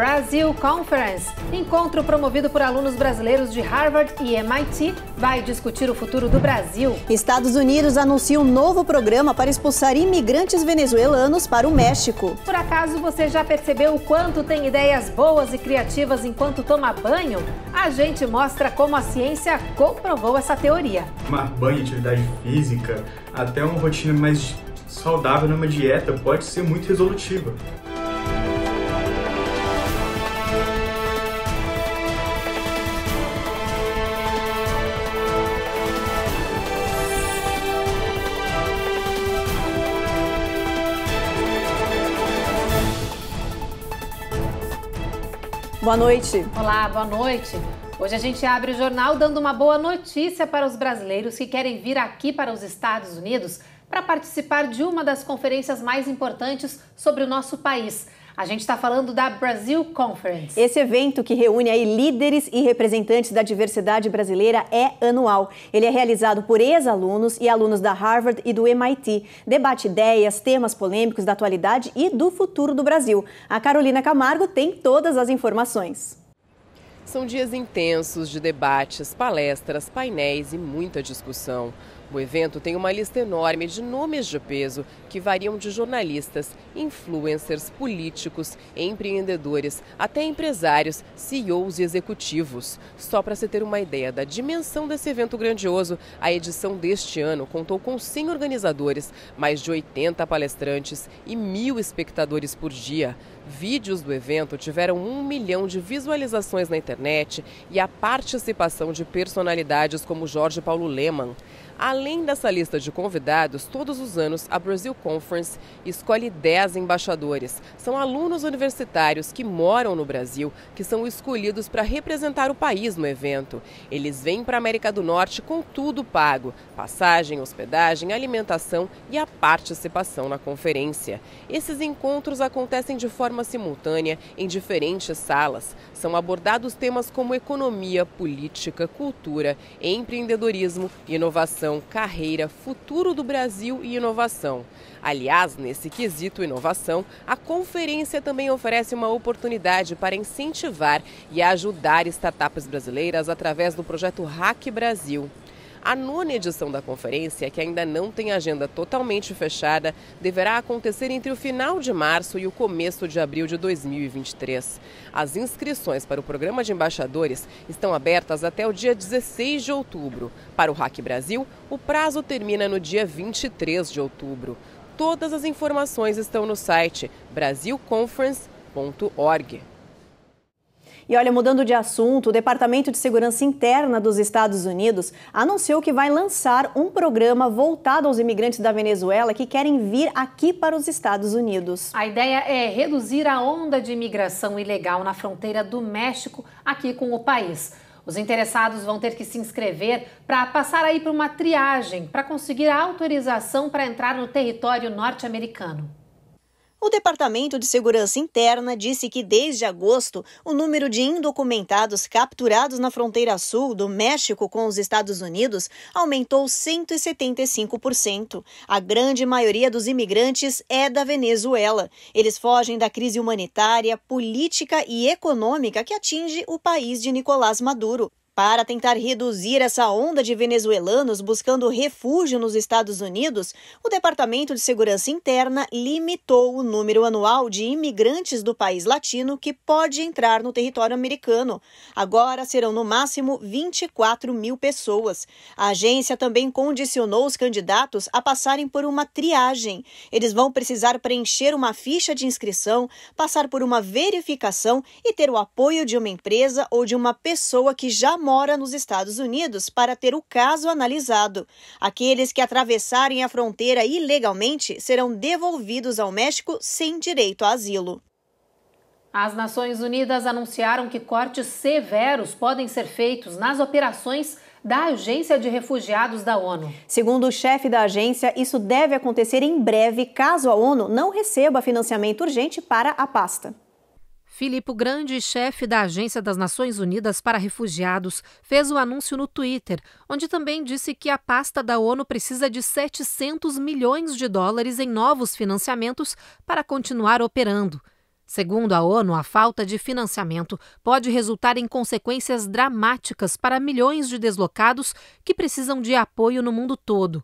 Brasil Conference, encontro promovido por alunos brasileiros de Harvard e MIT, vai discutir o futuro do Brasil. Estados Unidos anuncia um novo programa para expulsar imigrantes venezuelanos para o México. Por acaso você já percebeu o quanto tem ideias boas e criativas enquanto toma banho? A gente mostra como a ciência comprovou essa teoria. Tomar banho, atividade física, até uma rotina mais saudável numa dieta pode ser muito resolutiva. Boa noite. Olá, boa noite. Hoje a gente abre o jornal dando uma boa notícia para os brasileiros que querem vir aqui para os Estados Unidos para participar de uma das conferências mais importantes sobre o nosso país. A gente está falando da Brasil Conference. Esse evento que reúne aí líderes e representantes da diversidade brasileira é anual. Ele é realizado por ex-alunos e alunos da Harvard e do MIT. Debate ideias, temas polêmicos da atualidade e do futuro do Brasil. A Carolina Camargo tem todas as informações. São dias intensos de debates, palestras, painéis e muita discussão. O evento tem uma lista enorme de nomes de peso que variam de jornalistas, influencers, políticos, empreendedores, até empresários, CEOs e executivos. Só para se ter uma ideia da dimensão desse evento grandioso, a edição deste ano contou com 100 organizadores, mais de 80 palestrantes e mil espectadores por dia. Vídeos do evento tiveram um milhão de visualizações na internet e a participação de personalidades como Jorge Paulo Lehmann. Além dessa lista de convidados, todos os anos a Brasil Conference escolhe 10 embaixadores. São alunos universitários que moram no Brasil que são escolhidos para representar o país no evento. Eles vêm para a América do Norte com tudo pago: passagem, hospedagem, alimentação e a participação na conferência. Esses encontros acontecem de forma simultânea em diferentes salas. São abordados temas como economia, política, cultura, empreendedorismo, inovação educação, carreira, futuro do Brasil e inovação. Aliás, nesse quesito inovação, a conferência também oferece uma oportunidade para incentivar e ajudar startups brasileiras através do projeto Hack Brasil. A nona edição da conferência, que ainda não tem agenda totalmente fechada, deverá acontecer entre o final de março e o começo de abril de 2023. As inscrições para o programa de embaixadores estão abertas até o dia 16 de outubro. Para o Hack Brasil, o prazo termina no dia 23 de outubro. Todas as informações estão no site brasilconference.org. E olha, mudando de assunto, o Departamento de Segurança Interna dos Estados Unidos anunciou que vai lançar um programa voltado aos imigrantes da Venezuela que querem vir aqui para os Estados Unidos. A ideia é reduzir a onda de imigração ilegal na fronteira do México aqui com o país. Os interessados vão ter que se inscrever para passar aí por uma triagem para conseguir a autorização para entrar no território norte-americano. O Departamento de Segurança Interna disse que desde agosto o número de indocumentados capturados na fronteira sul do México com os Estados Unidos aumentou 175%. A grande maioria dos imigrantes é da Venezuela. Eles fogem da crise humanitária, política e econômica que atinge o país de Nicolás Maduro. Para tentar reduzir essa onda de venezuelanos buscando refúgio nos Estados Unidos, o Departamento de Segurança Interna limitou o número anual de imigrantes do país latino que pode entrar no território americano. Agora serão no máximo 24 mil pessoas. A agência também condicionou os candidatos a passarem por uma triagem. Eles vão precisar preencher uma ficha de inscrição, passar por uma verificação e ter o apoio de uma empresa ou de uma pessoa que já mora nos Estados Unidos para ter o caso analisado. Aqueles que atravessarem a fronteira ilegalmente serão devolvidos ao México sem direito a asilo. As Nações Unidas anunciaram que cortes severos podem ser feitos nas operações da Agência de Refugiados da ONU. Segundo o chefe da agência, isso deve acontecer em breve caso a ONU não receba financiamento urgente para a pasta. Filipe Grande, chefe da Agência das Nações Unidas para Refugiados, fez o anúncio no Twitter, onde também disse que a pasta da ONU precisa de 700 milhões de dólares em novos financiamentos para continuar operando. Segundo a ONU, a falta de financiamento pode resultar em consequências dramáticas para milhões de deslocados que precisam de apoio no mundo todo.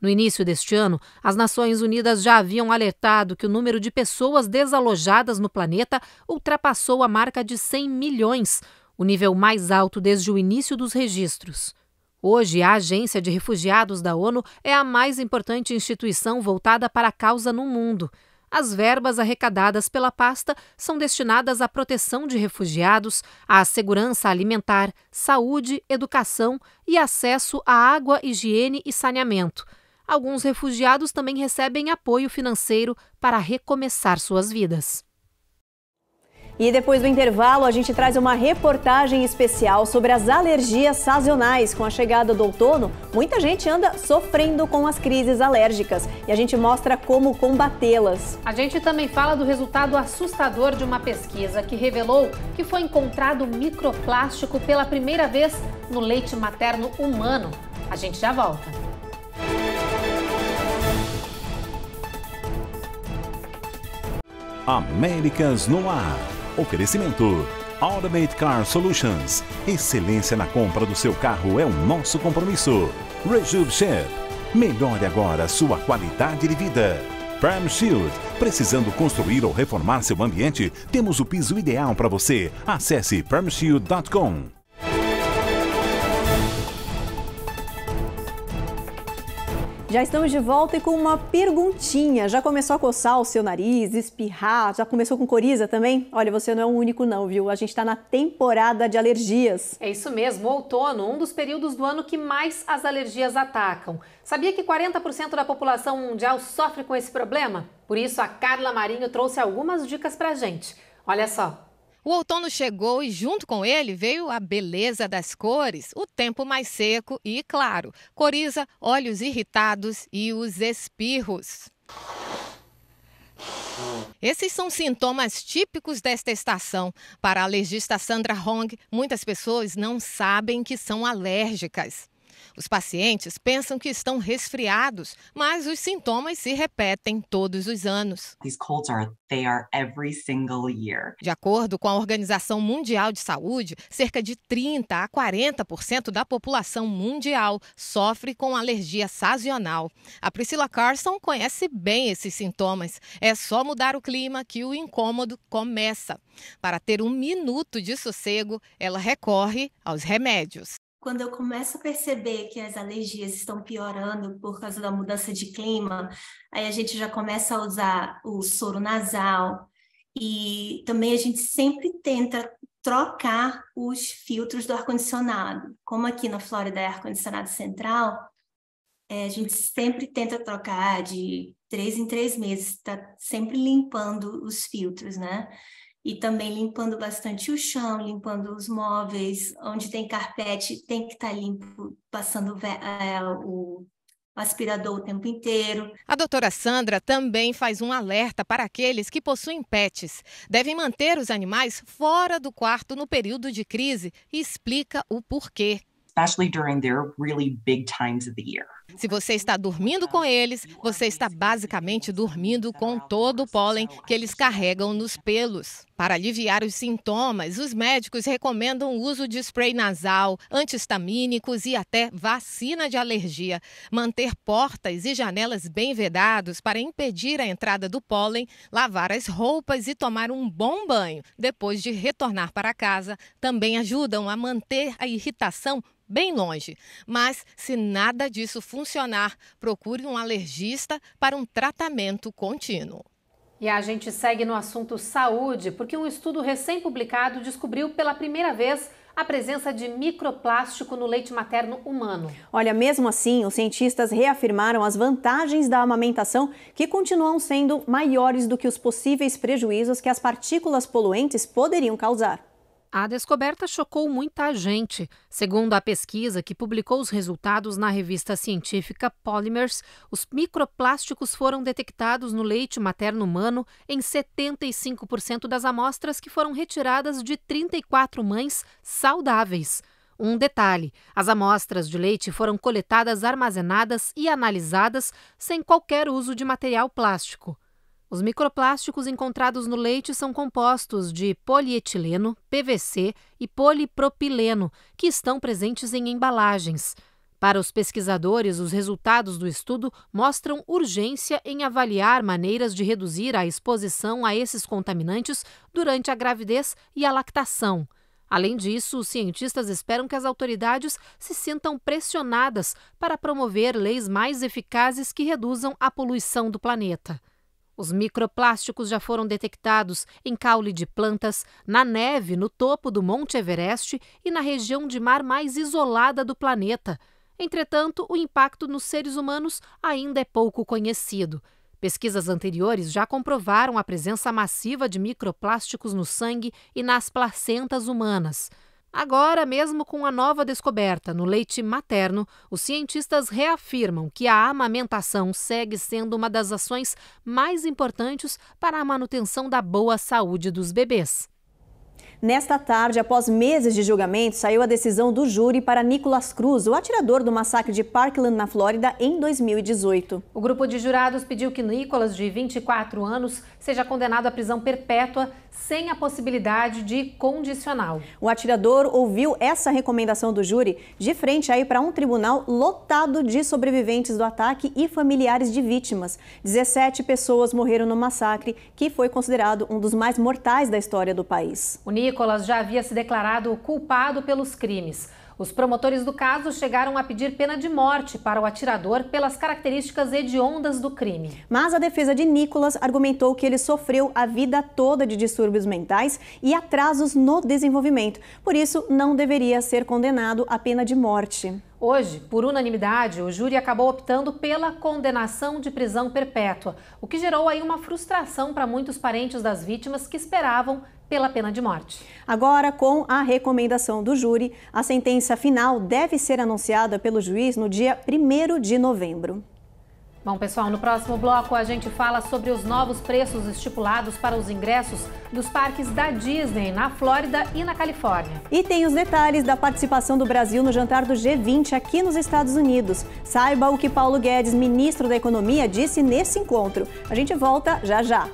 No início deste ano, as Nações Unidas já haviam alertado que o número de pessoas desalojadas no planeta ultrapassou a marca de 100 milhões, o nível mais alto desde o início dos registros. Hoje, a Agência de Refugiados da ONU é a mais importante instituição voltada para a causa no mundo. As verbas arrecadadas pela pasta são destinadas à proteção de refugiados, à segurança alimentar, saúde, educação e acesso à água, higiene e saneamento. Alguns refugiados também recebem apoio financeiro para recomeçar suas vidas. E depois do intervalo, a gente traz uma reportagem especial sobre as alergias sazonais. Com a chegada do outono, muita gente anda sofrendo com as crises alérgicas e a gente mostra como combatê-las. A gente também fala do resultado assustador de uma pesquisa que revelou que foi encontrado microplástico pela primeira vez no leite materno humano. A gente já volta. Américas no ar. Oferecimento. Automate Car Solutions. Excelência na compra do seu carro é o nosso compromisso. Rejuve Melhore agora sua qualidade de vida. Prime Shield. Precisando construir ou reformar seu ambiente? Temos o piso ideal para você. Acesse permshield.com. Já estamos de volta e com uma perguntinha. Já começou a coçar o seu nariz, espirrar? Já começou com coriza também? Olha, você não é o único não, viu? A gente está na temporada de alergias. É isso mesmo, o outono, um dos períodos do ano que mais as alergias atacam. Sabia que 40% da população mundial sofre com esse problema? Por isso, a Carla Marinho trouxe algumas dicas pra gente. Olha só. O outono chegou e, junto com ele, veio a beleza das cores, o tempo mais seco e, claro, coriza, olhos irritados e os espirros. Esses são sintomas típicos desta estação. Para a alergista Sandra Hong, muitas pessoas não sabem que são alérgicas. Os pacientes pensam que estão resfriados, mas os sintomas se repetem todos os anos. De acordo com a Organização Mundial de Saúde, cerca de 30 a 40% da população mundial sofre com alergia sazonal. A Priscila Carson conhece bem esses sintomas. É só mudar o clima que o incômodo começa. Para ter um minuto de sossego, ela recorre aos remédios quando eu começo a perceber que as alergias estão piorando por causa da mudança de clima, aí a gente já começa a usar o soro nasal. E também a gente sempre tenta trocar os filtros do ar-condicionado. Como aqui na Flórida é ar-condicionado central, é, a gente sempre tenta trocar de três em três meses, está sempre limpando os filtros, né? e também limpando bastante o chão, limpando os móveis, onde tem carpete tem que estar tá limpo, passando é, o aspirador o tempo inteiro. A doutora Sandra também faz um alerta para aqueles que possuem pets. Devem manter os animais fora do quarto no período de crise e explica o porquê. Especially during their really big times of the year. Se você está dormindo com eles, você está basicamente dormindo com todo o pólen que eles carregam nos pelos. Para aliviar os sintomas, os médicos recomendam o uso de spray nasal, antihistamínicos e até vacina de alergia. Manter portas e janelas bem vedados para impedir a entrada do pólen, lavar as roupas e tomar um bom banho depois de retornar para casa também ajudam a manter a irritação bem longe. Mas se nada disso funcionar, procure um alergista para um tratamento contínuo. E a gente segue no assunto saúde, porque um estudo recém-publicado descobriu pela primeira vez a presença de microplástico no leite materno humano. Olha, mesmo assim, os cientistas reafirmaram as vantagens da amamentação, que continuam sendo maiores do que os possíveis prejuízos que as partículas poluentes poderiam causar. A descoberta chocou muita gente. Segundo a pesquisa que publicou os resultados na revista científica Polymers, os microplásticos foram detectados no leite materno humano em 75% das amostras que foram retiradas de 34 mães saudáveis. Um detalhe: as amostras de leite foram coletadas, armazenadas e analisadas sem qualquer uso de material plástico. Os microplásticos encontrados no leite são compostos de polietileno, PVC e polipropileno, que estão presentes em embalagens. Para os pesquisadores, os resultados do estudo mostram urgência em avaliar maneiras de reduzir a exposição a esses contaminantes durante a gravidez e a lactação. Além disso, os cientistas esperam que as autoridades se sintam pressionadas para promover leis mais eficazes que reduzam a poluição do planeta. Os microplásticos já foram detectados em caule de plantas, na neve no topo do Monte Everest e na região de mar mais isolada do planeta. Entretanto, o impacto nos seres humanos ainda é pouco conhecido. Pesquisas anteriores já comprovaram a presença massiva de microplásticos no sangue e nas placentas humanas. Agora, mesmo com a nova descoberta no leite materno, os cientistas reafirmam que a amamentação segue sendo uma das ações mais importantes para a manutenção da boa saúde dos bebês. Nesta tarde, após meses de julgamento, saiu a decisão do júri para Nicolas Cruz, o atirador do massacre de Parkland, na Flórida, em 2018. O grupo de jurados pediu que Nicolas, de 24 anos, seja condenado à prisão perpétua sem a possibilidade de condicional. O atirador ouviu essa recomendação do júri de frente aí para um tribunal lotado de sobreviventes do ataque e familiares de vítimas. 17 pessoas morreram no massacre, que foi considerado um dos mais mortais da história do país. O Nicolas já havia se declarado culpado pelos crimes. Os promotores do caso chegaram a pedir pena de morte para o atirador pelas características hediondas do crime. Mas a defesa de Nicolas argumentou que ele sofreu a vida toda de distúrbios mentais e atrasos no desenvolvimento. Por isso, não deveria ser condenado à pena de morte. Hoje, por unanimidade, o júri acabou optando pela condenação de prisão perpétua, o que gerou aí uma frustração para muitos parentes das vítimas que esperavam pela pena de morte. Agora, com a recomendação do júri, a sentença final deve ser anunciada pelo juiz no dia 1 de novembro. Bom, pessoal, no próximo bloco a gente fala sobre os novos preços estipulados para os ingressos dos parques da Disney na Flórida e na Califórnia. E tem os detalhes da participação do Brasil no jantar do G20 aqui nos Estados Unidos. Saiba o que Paulo Guedes, ministro da Economia, disse nesse encontro. A gente volta já já.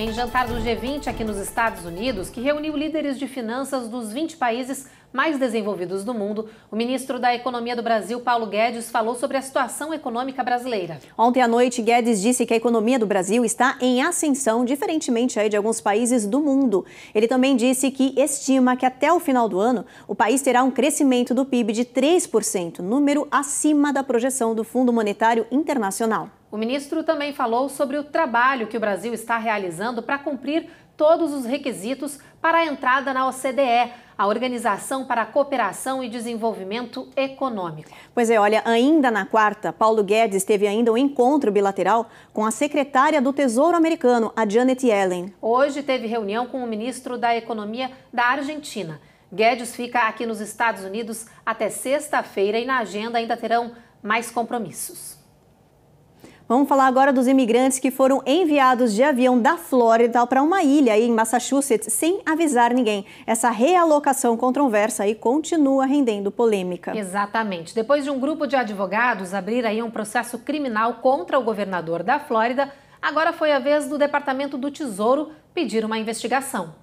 em jantar do G20 aqui nos Estados Unidos, que reuniu líderes de finanças dos 20 países mais desenvolvidos do mundo, o ministro da Economia do Brasil, Paulo Guedes, falou sobre a situação econômica brasileira. Ontem à noite, Guedes disse que a economia do Brasil está em ascensão, diferentemente aí de alguns países do mundo. Ele também disse que estima que até o final do ano o país terá um crescimento do PIB de 3%, número acima da projeção do Fundo Monetário Internacional. O ministro também falou sobre o trabalho que o Brasil está realizando para cumprir todos os requisitos para a entrada na OCDE, a Organização para a Cooperação e Desenvolvimento Econômico. Pois é, olha, ainda na quarta, Paulo Guedes teve ainda um encontro bilateral com a secretária do Tesouro americano, a Janet Yellen. Hoje teve reunião com o ministro da Economia da Argentina. Guedes fica aqui nos Estados Unidos até sexta-feira e na agenda ainda terão mais compromissos. Vamos falar agora dos imigrantes que foram enviados de avião da Flórida para uma ilha aí em Massachusetts sem avisar ninguém. Essa realocação controversa aí continua rendendo polêmica. Exatamente. Depois de um grupo de advogados abrir aí um processo criminal contra o governador da Flórida, agora foi a vez do Departamento do Tesouro pedir uma investigação.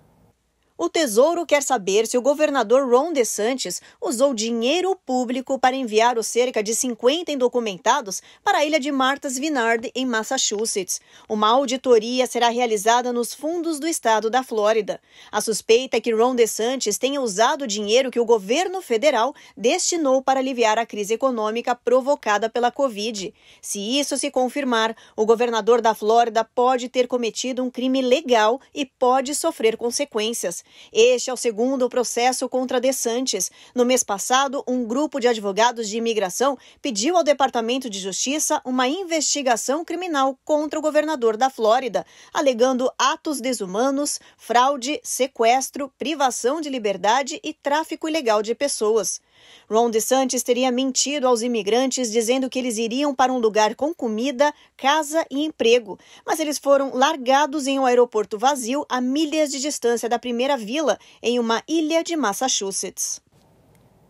O Tesouro quer saber se o governador Ron DeSantis usou dinheiro público para enviar os cerca de 50 indocumentados para a ilha de Martha's Vineyard, em Massachusetts. Uma auditoria será realizada nos fundos do estado da Flórida. A suspeita é que Ron DeSantis tenha usado dinheiro que o governo federal destinou para aliviar a crise econômica provocada pela Covid. Se isso se confirmar, o governador da Flórida pode ter cometido um crime legal e pode sofrer consequências. Este é o segundo processo contra De Santis. No mês passado, um grupo de advogados de imigração pediu ao Departamento de Justiça uma investigação criminal contra o governador da Flórida, alegando atos desumanos, fraude, sequestro, privação de liberdade e tráfico ilegal de pessoas. Ron DeSantis teria mentido aos imigrantes dizendo que eles iriam para um lugar com comida, casa e emprego, mas eles foram largados em um aeroporto vazio a milhas de distância da primeira vila, em uma ilha de Massachusetts.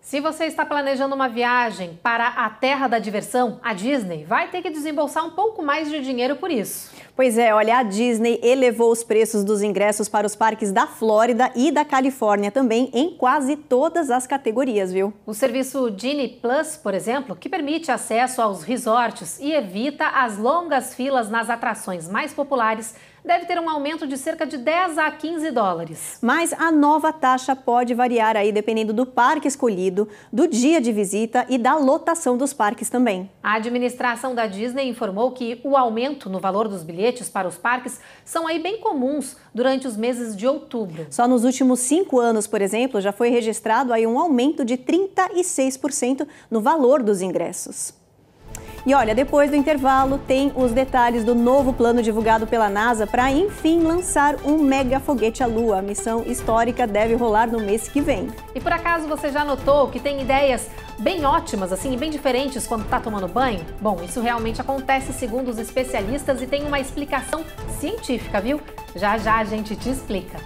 Se você está planejando uma viagem para a terra da diversão, a Disney vai ter que desembolsar um pouco mais de dinheiro por isso. Pois é, olha, a Disney elevou os preços dos ingressos para os parques da Flórida e da Califórnia também em quase todas as categorias, viu? O serviço Genie Plus, por exemplo, que permite acesso aos resorts e evita as longas filas nas atrações mais populares, deve ter um aumento de cerca de 10 a 15 dólares. Mas a nova taxa pode variar aí dependendo do parque escolhido, do dia de visita e da lotação dos parques também. A administração da Disney informou que o aumento no valor dos bilhetes para os parques são aí bem comuns durante os meses de outubro. Só nos últimos cinco anos, por exemplo, já foi registrado aí um aumento de 36% no valor dos ingressos. E olha, depois do intervalo tem os detalhes do novo plano divulgado pela NASA para enfim lançar um mega foguete à Lua. A missão histórica deve rolar no mês que vem. E por acaso você já notou que tem ideias bem ótimas, assim, bem diferentes quando está tomando banho? Bom, isso realmente acontece segundo os especialistas e tem uma explicação científica, viu? Já já a gente te explica.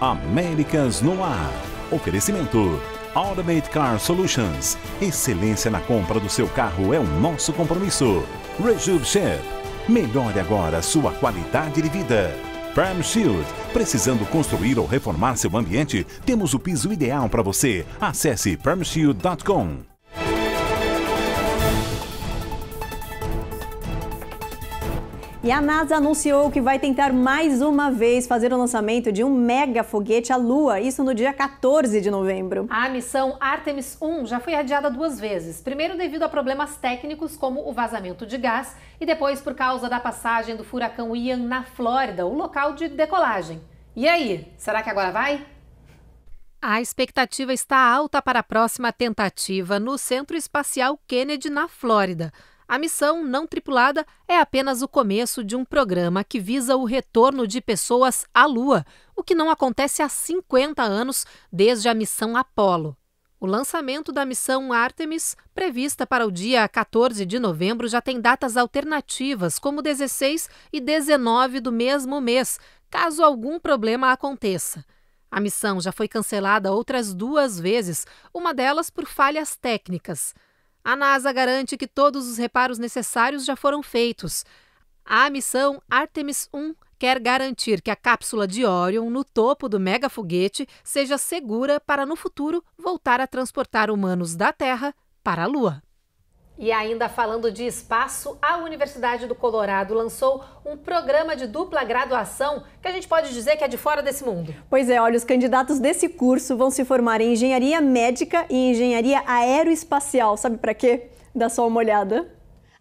Américas no ar. Oferecimento. Automate Car Solutions. Excelência na compra do seu carro é o nosso compromisso. Rejuve Shep. Melhore agora sua qualidade de vida. Prime Shield. Precisando construir ou reformar seu ambiente? Temos o piso ideal para você. Acesse permshield.com. E a NASA anunciou que vai tentar mais uma vez fazer o lançamento de um mega foguete à Lua, isso no dia 14 de novembro. A missão Artemis 1 já foi adiada duas vezes. Primeiro devido a problemas técnicos como o vazamento de gás e depois por causa da passagem do furacão Ian na Flórida, o local de decolagem. E aí, será que agora vai? A expectativa está alta para a próxima tentativa no Centro Espacial Kennedy, na Flórida. A missão não tripulada é apenas o começo de um programa que visa o retorno de pessoas à Lua, o que não acontece há 50 anos desde a missão Apollo. O lançamento da missão Artemis, prevista para o dia 14 de novembro, já tem datas alternativas, como 16 e 19 do mesmo mês, caso algum problema aconteça. A missão já foi cancelada outras duas vezes, uma delas por falhas técnicas. A NASA garante que todos os reparos necessários já foram feitos. A missão Artemis 1 quer garantir que a cápsula de Orion no topo do megafoguete seja segura para no futuro voltar a transportar humanos da Terra para a Lua. E ainda falando de espaço, a Universidade do Colorado lançou um programa de dupla graduação que a gente pode dizer que é de fora desse mundo. Pois é, olha, os candidatos desse curso vão se formar em engenharia médica e engenharia aeroespacial. Sabe para quê? Dá só uma olhada.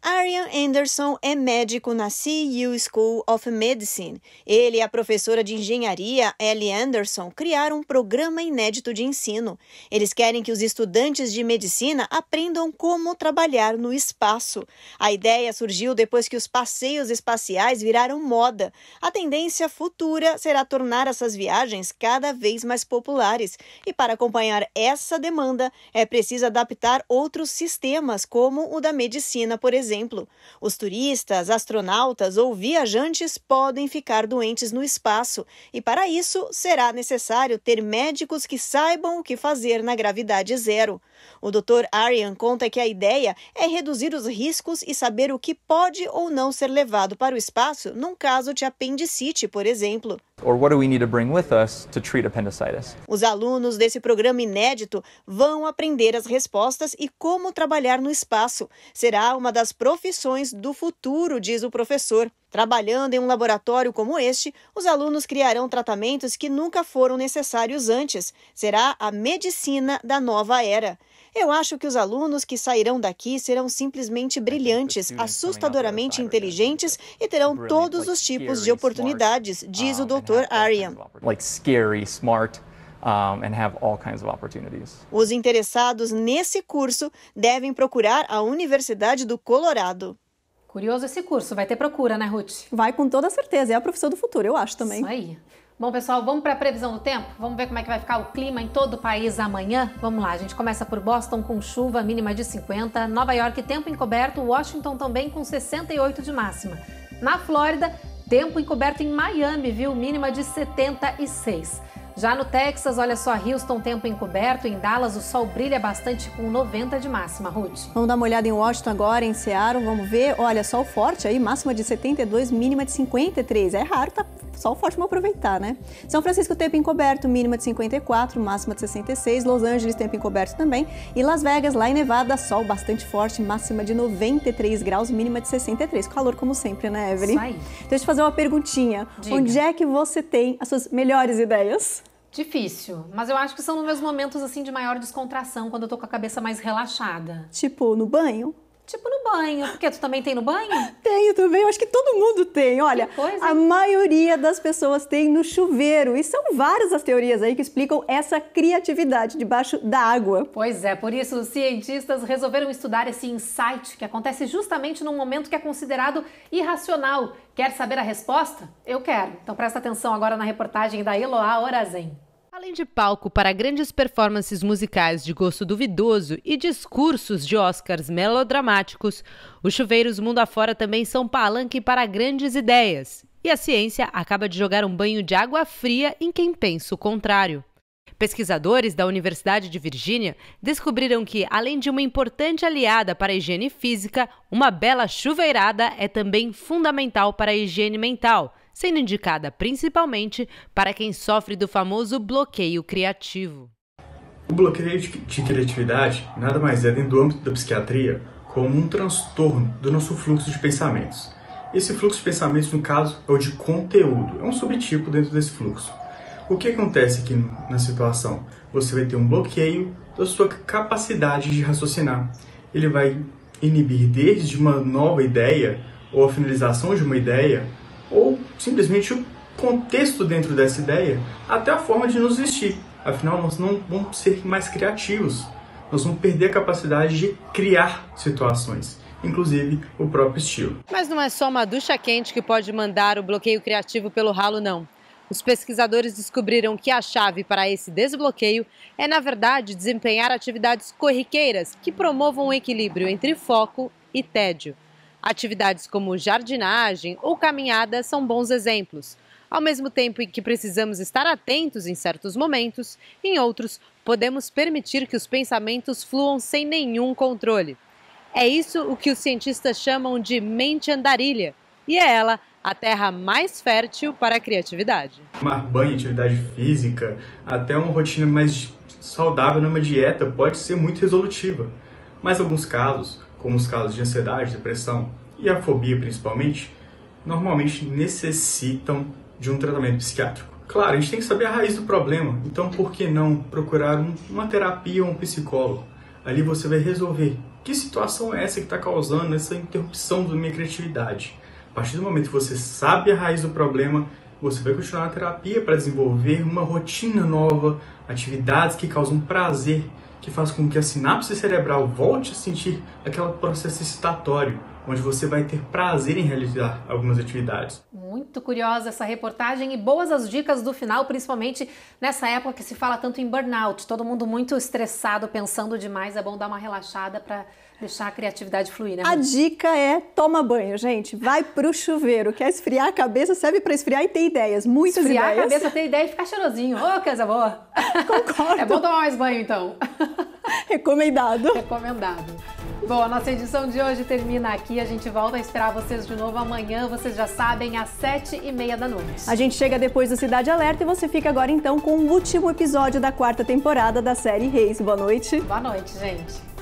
Arian Anderson é médico na CU School of Medicine. Ele e a professora de engenharia Ellie Anderson criaram um programa inédito de ensino. Eles querem que os estudantes de medicina aprendam como trabalhar no espaço. A ideia surgiu depois que os passeios espaciais viraram moda. A tendência futura será tornar essas viagens cada vez mais populares. E para acompanhar essa demanda, é preciso adaptar outros sistemas, como o da medicina, por exemplo exemplo, os turistas, astronautas ou viajantes podem ficar doentes no espaço e, para isso, será necessário ter médicos que saibam o que fazer na gravidade zero. O Dr. Arian conta que a ideia é reduzir os riscos e saber o que pode ou não ser levado para o espaço num caso de apendicite, por exemplo. Os alunos desse programa inédito vão aprender as respostas e como trabalhar no espaço. Será uma das profissões do futuro, diz o professor. Trabalhando em um laboratório como este, os alunos criarão tratamentos que nunca foram necessários antes. Será a medicina da nova era. Eu acho que os alunos que sairão daqui serão simplesmente é, brilhantes, assustadoramente né? inteligentes e terão todos os tipos de oportunidades, diz o Dr. Aryan. Like scary, smart. Um, and have all kinds of opportunities. Os interessados nesse curso devem procurar a Universidade do Colorado. Curioso esse curso, vai ter procura, né, Ruth? Vai com toda certeza, é a profissão do futuro, eu acho também. Isso aí. Bom, pessoal, vamos para a previsão do tempo? Vamos ver como é que vai ficar o clima em todo o país amanhã? Vamos lá, a gente começa por Boston com chuva, mínima de 50, Nova York, tempo encoberto, Washington também com 68 de máxima. Na Flórida, tempo encoberto em Miami, viu? Mínima de 76. Já no Texas, olha só, Houston, tempo encoberto. Em Dallas, o sol brilha bastante com 90 de máxima, Ruth. Vamos dar uma olhada em Washington agora, em Seattle. Vamos ver. Olha, sol forte aí, máxima de 72, mínima de 53. É raro, tá sol forte, vamos aproveitar, né? São Francisco, tempo encoberto, mínima de 54, máxima de 66. Los Angeles, tempo encoberto também. E Las Vegas, lá em Nevada, sol bastante forte, máxima de 93 graus, mínima de 63. Calor como sempre, né, Evelyn? Isso aí. deixa eu te fazer uma perguntinha. Diga. Onde é que você tem as suas melhores ideias? Difícil, mas eu acho que são nos meus momentos assim de maior descontração, quando eu tô com a cabeça mais relaxada. Tipo, no banho? Tipo no banho, porque tu também tem no banho? Tenho também, eu acho que todo mundo tem. Olha, a maioria das pessoas tem no chuveiro. E são várias as teorias aí que explicam essa criatividade debaixo da água. Pois é, por isso os cientistas resolveram estudar esse insight que acontece justamente num momento que é considerado irracional. Quer saber a resposta? Eu quero. Então presta atenção agora na reportagem da Eloá Orazen. Além de palco para grandes performances musicais de gosto duvidoso e discursos de Oscars melodramáticos, os chuveiros mundo afora também são palanque para grandes ideias. E a ciência acaba de jogar um banho de água fria em quem pensa o contrário. Pesquisadores da Universidade de Virgínia descobriram que, além de uma importante aliada para a higiene física, uma bela chuveirada é também fundamental para a higiene mental sendo indicada principalmente para quem sofre do famoso bloqueio criativo. O bloqueio de criatividade nada mais é, dentro do âmbito da psiquiatria, como um transtorno do nosso fluxo de pensamentos. Esse fluxo de pensamentos, no caso, é o de conteúdo, é um subtipo dentro desse fluxo. O que acontece aqui na situação? Você vai ter um bloqueio da sua capacidade de raciocinar. Ele vai inibir desde uma nova ideia ou a finalização de uma ideia ou simplesmente o contexto dentro dessa ideia, até a forma de nos vestir. Afinal, nós não vamos ser mais criativos, nós vamos perder a capacidade de criar situações inclusive o próprio estilo. Mas não é só uma ducha quente que pode mandar o bloqueio criativo pelo ralo, não. Os pesquisadores descobriram que a chave para esse desbloqueio é, na verdade, desempenhar atividades corriqueiras que promovam o um equilíbrio entre foco e tédio. Atividades como jardinagem ou caminhada são bons exemplos. Ao mesmo tempo em que precisamos estar atentos em certos momentos, em outros, podemos permitir que os pensamentos fluam sem nenhum controle. É isso o que os cientistas chamam de mente andarilha, e é ela a terra mais fértil para a criatividade. Tomar banho, atividade física, até uma rotina mais saudável numa dieta pode ser muito resolutiva. Mas em alguns casos, como os casos de ansiedade, depressão e a fobia principalmente, normalmente necessitam de um tratamento psiquiátrico. Claro, a gente tem que saber a raiz do problema, então por que não procurar um, uma terapia ou um psicólogo? Ali você vai resolver que situação é essa que está causando essa interrupção da minha criatividade. A partir do momento que você sabe a raiz do problema, você vai continuar na terapia para desenvolver uma rotina nova, atividades que causam prazer que faz com que a sinapse cerebral volte a sentir aquele processo excitatório, onde você vai ter prazer em realizar algumas atividades. Muito curiosa essa reportagem e boas as dicas do final, principalmente nessa época que se fala tanto em burnout, todo mundo muito estressado, pensando demais, é bom dar uma relaxada para deixar a criatividade fluir, né? A dica é toma banho, gente, vai pro chuveiro, quer esfriar a cabeça, serve para esfriar e ter ideias, muitas esfriar ideias. Esfriar a cabeça, ter ideia e ficar cheirosinho. Ô, oh, coisa boa. Concordo. É bom tomar mais banho então. Recomendado. Recomendado. Bom, a nossa edição de hoje termina aqui. A gente volta a esperar vocês de novo amanhã. Vocês já sabem, às sete e meia da noite. A gente chega depois do Cidade Alerta e você fica agora então com o último episódio da quarta temporada da série Reis. Boa noite. Boa noite, gente.